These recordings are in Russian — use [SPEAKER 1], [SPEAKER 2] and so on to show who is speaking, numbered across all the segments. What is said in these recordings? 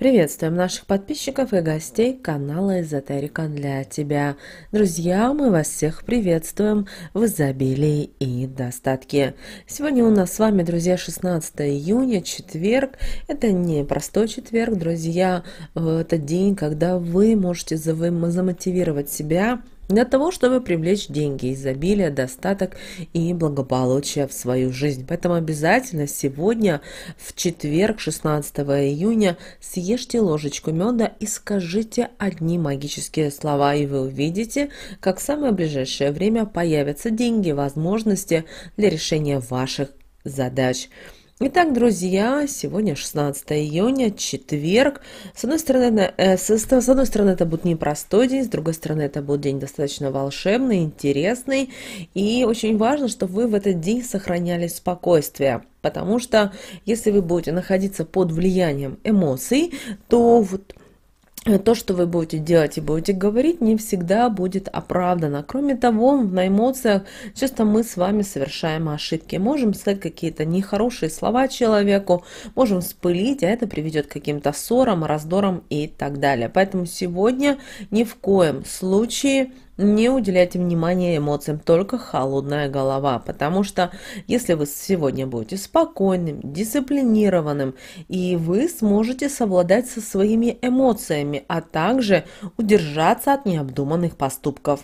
[SPEAKER 1] Приветствуем наших подписчиков и гостей канала Эзотерика для тебя. Друзья, мы вас всех приветствуем в изобилии и достатке. Сегодня у нас с вами, друзья, 16 июня, четверг. Это не простой четверг, друзья. Э, это день, когда вы можете замотивировать себя для того, чтобы привлечь деньги, изобилие, достаток и благополучие в свою жизнь. Поэтому обязательно сегодня, в четверг, 16 июня, съешьте ложечку меда и скажите одни магические слова, и вы увидите, как в самое ближайшее время появятся деньги, возможности для решения ваших задач. Итак, друзья, сегодня 16 июня, четверг. С одной стороны, э, с, с одной стороны это будет непростой день, с другой стороны это будет день достаточно волшебный, интересный. И очень важно, чтобы вы в этот день сохраняли спокойствие. Потому что если вы будете находиться под влиянием эмоций, то вот Э, то, что вы будете делать и будете говорить, не всегда будет оправдано. Кроме того, на эмоциях часто мы с вами совершаем ошибки. Можем сказать какие-то нехорошие слова человеку, можем спылить, а это приведет к каким-то ссорам, раздорам и так далее. Поэтому сегодня ни в коем случае не уделяйте внимания эмоциям, только холодная голова, потому что если вы сегодня будете спокойным, дисциплинированным, и вы сможете совладать со своими эмоциями, а также удержаться от необдуманных поступков.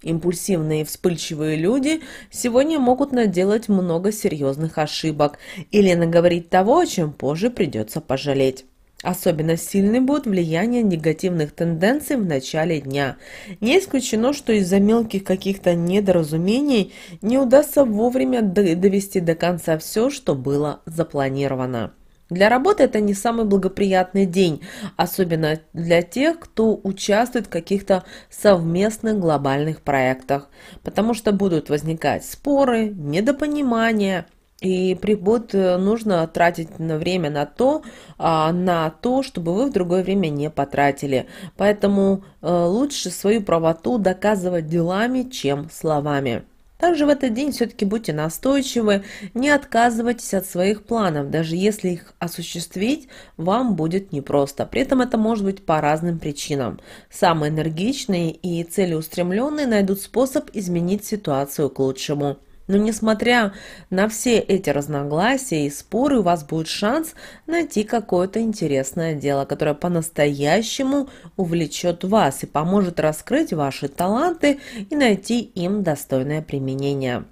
[SPEAKER 1] Импульсивные и вспыльчивые люди сегодня могут наделать много серьезных ошибок или наговорить того, о чем позже придется пожалеть. Особенно сильны будут влияние негативных тенденций в начале дня. Не исключено, что из-за мелких каких-то недоразумений не удастся вовремя довести до конца все, что было запланировано. Для работы это не самый благоприятный день, особенно для тех, кто участвует в каких-то совместных глобальных проектах, потому что будут возникать споры, недопонимания – и прибот э, нужно тратить на время на то, а, на то, чтобы вы в другое время не потратили. Поэтому э, лучше свою правоту доказывать делами, чем словами. Также в этот день все-таки будьте настойчивы, не отказывайтесь от своих планов, даже если их осуществить вам будет непросто. При этом это может быть по разным причинам. Самые энергичные и целеустремленные найдут способ изменить ситуацию к лучшему. Но несмотря на все эти разногласия и споры, у вас будет шанс найти какое-то интересное дело, которое по-настоящему увлечет вас и поможет раскрыть ваши таланты и найти им достойное применение.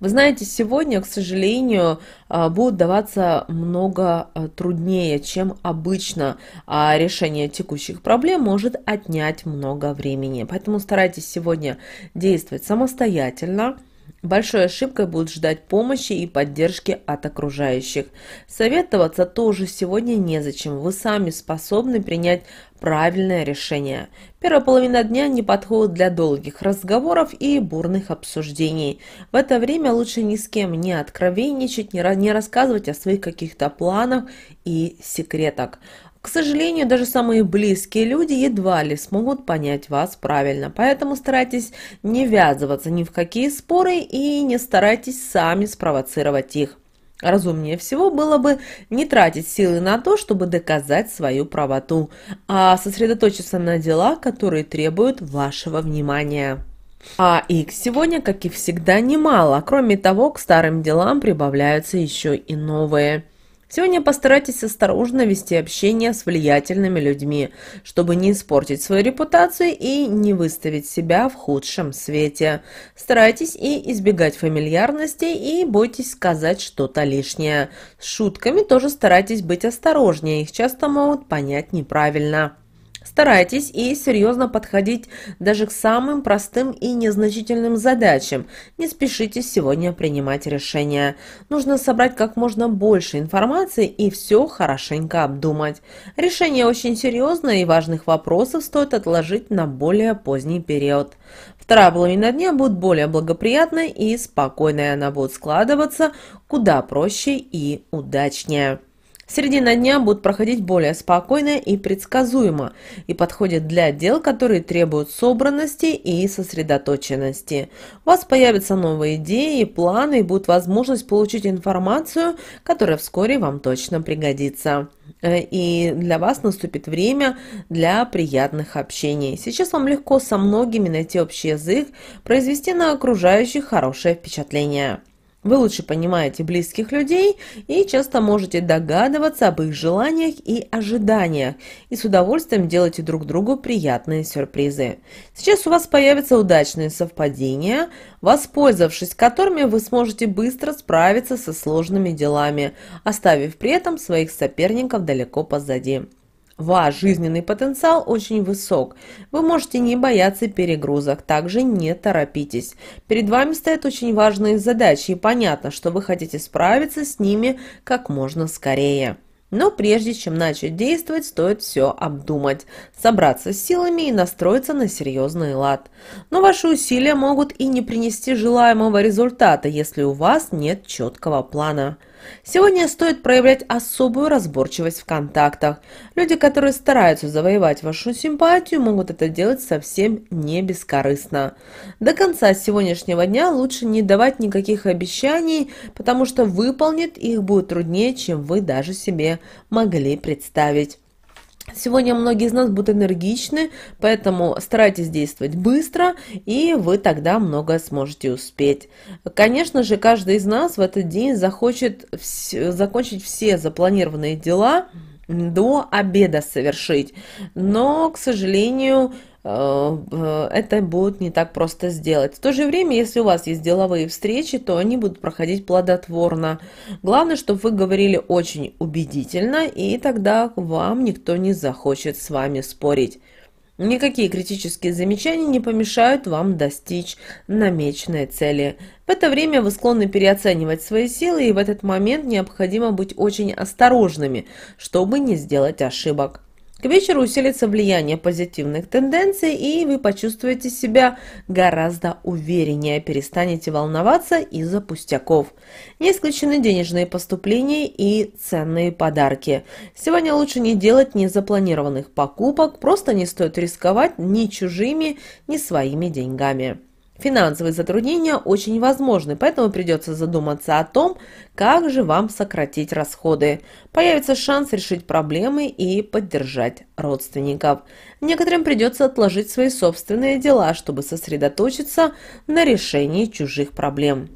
[SPEAKER 1] Вы знаете, сегодня, к сожалению, а, будут даваться много а, труднее, чем обычно. А решение текущих проблем может отнять много времени. Поэтому старайтесь сегодня действовать самостоятельно – Большой ошибкой будет ждать помощи и поддержки от окружающих. Советоваться тоже сегодня незачем, вы сами способны принять правильное решение. Первая половина дня не подходит для долгих разговоров и бурных обсуждений. В это время лучше ни с кем не откровенничать, не рассказывать о своих каких-то планах и секретах. К сожалению, даже самые близкие люди едва ли смогут понять вас правильно, поэтому старайтесь не ввязываться ни в какие споры и не старайтесь сами спровоцировать их. Разумнее всего было бы не тратить силы на то, чтобы доказать свою правоту, а сосредоточиться на делах, которые требуют вашего внимания. А их сегодня, как и всегда, немало. Кроме того, к старым делам прибавляются еще и новые. Сегодня постарайтесь осторожно вести общение с влиятельными людьми, чтобы не испортить свою репутацию и не выставить себя в худшем свете. Старайтесь и избегать фамильярности и бойтесь сказать что-то лишнее. С шутками тоже старайтесь быть осторожнее, их часто могут понять неправильно. Старайтесь и серьезно подходить даже к самым простым и незначительным задачам. Не спешите сегодня принимать решения. Нужно собрать как можно больше информации и все хорошенько обдумать. Решение очень серьезное и важных вопросов стоит отложить на более поздний период. Вторая половина дня будет более благоприятной и спокойной. Она будет складываться куда проще и удачнее. Середина дня будет проходить более спокойно и предсказуемо и подходит для дел, которые требуют собранности и сосредоточенности. У вас появятся новые идеи, планы и будет возможность получить информацию, которая вскоре вам точно пригодится. Э, и для вас наступит время для приятных общений. Сейчас вам легко со многими найти общий язык, произвести на окружающих хорошее впечатление. Вы лучше понимаете близких людей и часто можете догадываться об их желаниях и ожиданиях, и с удовольствием делаете друг другу приятные сюрпризы. Сейчас у вас появятся удачные совпадения, воспользовавшись которыми вы сможете быстро справиться со сложными делами, оставив при этом своих соперников далеко позади. Ваш жизненный потенциал очень высок. Вы можете не бояться перегрузок, также не торопитесь. Перед вами стоят очень важные задачи, и понятно, что вы хотите справиться с ними как можно скорее. Но прежде чем начать действовать, стоит все обдумать, собраться с силами и настроиться на серьезный лад. Но ваши усилия могут и не принести желаемого результата, если у вас нет четкого плана. Сегодня стоит проявлять особую разборчивость в контактах. Люди, которые стараются завоевать вашу симпатию, могут это делать совсем не бескорыстно. До конца сегодняшнего дня лучше не давать никаких обещаний, потому что выполнить их будет труднее, чем вы даже себе могли представить. Сегодня многие из нас будут энергичны, поэтому старайтесь действовать быстро, и вы тогда много сможете успеть. Конечно же, каждый из нас в этот день захочет вс закончить все запланированные дела, до обеда совершить. Но, к сожалению, Э, это будет не так просто сделать. В то же время, если у вас есть деловые встречи, то они будут проходить плодотворно. Главное, чтобы вы говорили очень убедительно, и тогда вам никто не захочет с вами спорить. Никакие критические замечания не помешают вам достичь намеченной цели. В это время вы склонны переоценивать свои силы, и в этот момент необходимо быть очень осторожными, чтобы не сделать ошибок. К вечеру усилится влияние позитивных тенденций, и вы почувствуете себя гораздо увереннее, перестанете волноваться из-за пустяков. Не исключены денежные поступления и ценные подарки. Сегодня лучше не делать незапланированных покупок, просто не стоит рисковать ни чужими, ни своими деньгами. Финансовые затруднения очень возможны, поэтому придется задуматься о том, как же вам сократить расходы. Появится шанс решить проблемы и поддержать родственников. Некоторым придется отложить свои собственные дела, чтобы сосредоточиться на решении чужих проблем.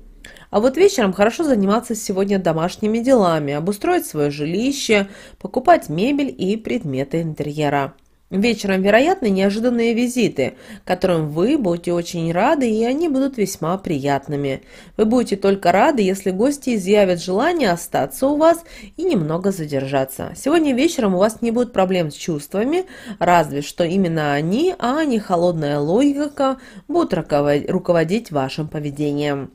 [SPEAKER 1] А вот вечером хорошо заниматься сегодня домашними делами, обустроить свое жилище, покупать мебель и предметы интерьера. Вечером вероятны неожиданные визиты, которым вы будете очень рады, и они будут весьма приятными. Вы будете только рады, если гости изъявят желание остаться у вас и немного задержаться. Сегодня вечером у вас не будет проблем с чувствами, разве что именно они, а не холодная логика, будут руководить вашим поведением.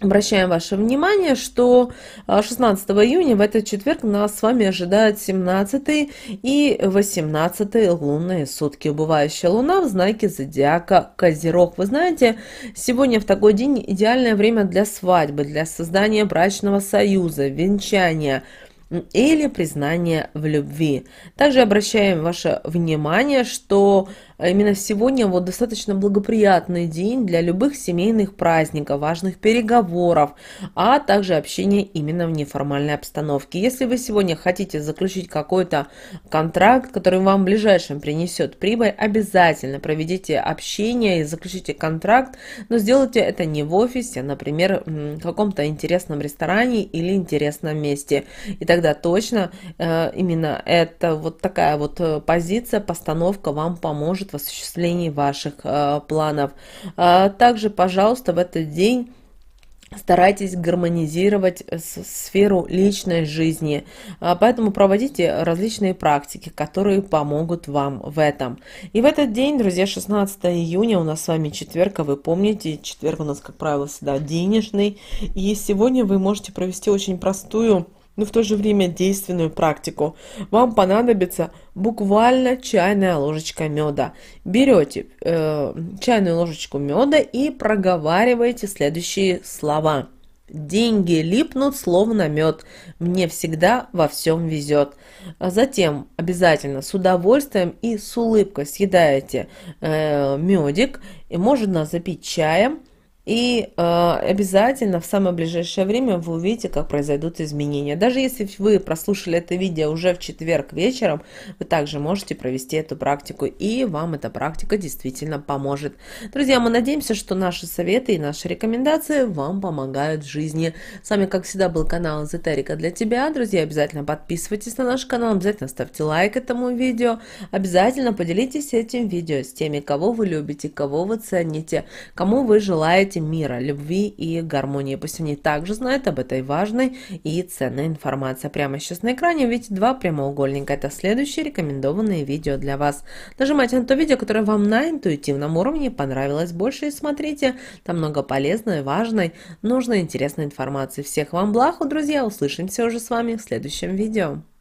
[SPEAKER 1] Обращаем ваше внимание, что 16 а, июня в этот четверг нас с вами ожидают 17 и 18 лунные сутки. Убывающая луна в знаке зодиака Козерог. Вы знаете, сегодня в такой день идеальное время для свадьбы, для создания брачного союза, венчания или признания в любви. Также обращаем ваше внимание, что а именно сегодня вот достаточно благоприятный день для любых семейных праздников, важных переговоров, а также общения именно в неформальной обстановке. Если вы сегодня хотите заключить какой-то контракт, который вам в ближайшем принесет прибыль, обязательно проведите общение и заключите контракт, но сделайте это не в офисе, а, например, в каком-то интересном ресторане или интересном месте. И тогда точно э, именно это вот такая вот э, позиция, постановка вам поможет в осуществлении ваших э, планов. А также, пожалуйста, в этот день Старайтесь гармонизировать сферу личной жизни, э, поэтому проводите различные практики, которые помогут вам в этом. И в этот день, друзья, 16 июня у нас с вами четверг, а вы помните, четверг у нас, как правило, всегда денежный, и сегодня вы можете провести очень простую но в то же время действенную практику. Вам понадобится буквально чайная ложечка меда. Берете э, чайную ложечку меда и проговариваете следующие слова. Деньги липнут, словно мед. Мне всегда во всем везет. Затем обязательно с удовольствием и с улыбкой съедаете э, медик. И можно запить чаем и э, обязательно в самое ближайшее время вы увидите, как произойдут изменения. Даже если вы прослушали это видео уже в четверг вечером, вы также можете провести эту практику, и вам эта практика действительно поможет. Друзья, мы надеемся, что наши советы и наши рекомендации вам помогают в жизни. С вами, как всегда, был канал Эзотерика для тебя. Друзья, обязательно подписывайтесь на наш канал, обязательно ставьте лайк этому видео, обязательно поделитесь этим видео с теми, кого вы любите, кого вы цените, кому вы желаете сайте мира, любви и гармонии. Пусть они также знают об этой важной и ценной информации. Прямо сейчас на экране видите два прямоугольника. Это следующие рекомендованные видео для вас. Нажимайте на то видео, которое вам на интуитивном уровне понравилось больше и смотрите. Там много полезной, важной, нужной, интересной информации. Всех вам благ, друзья. Услышимся уже с вами в следующем видео.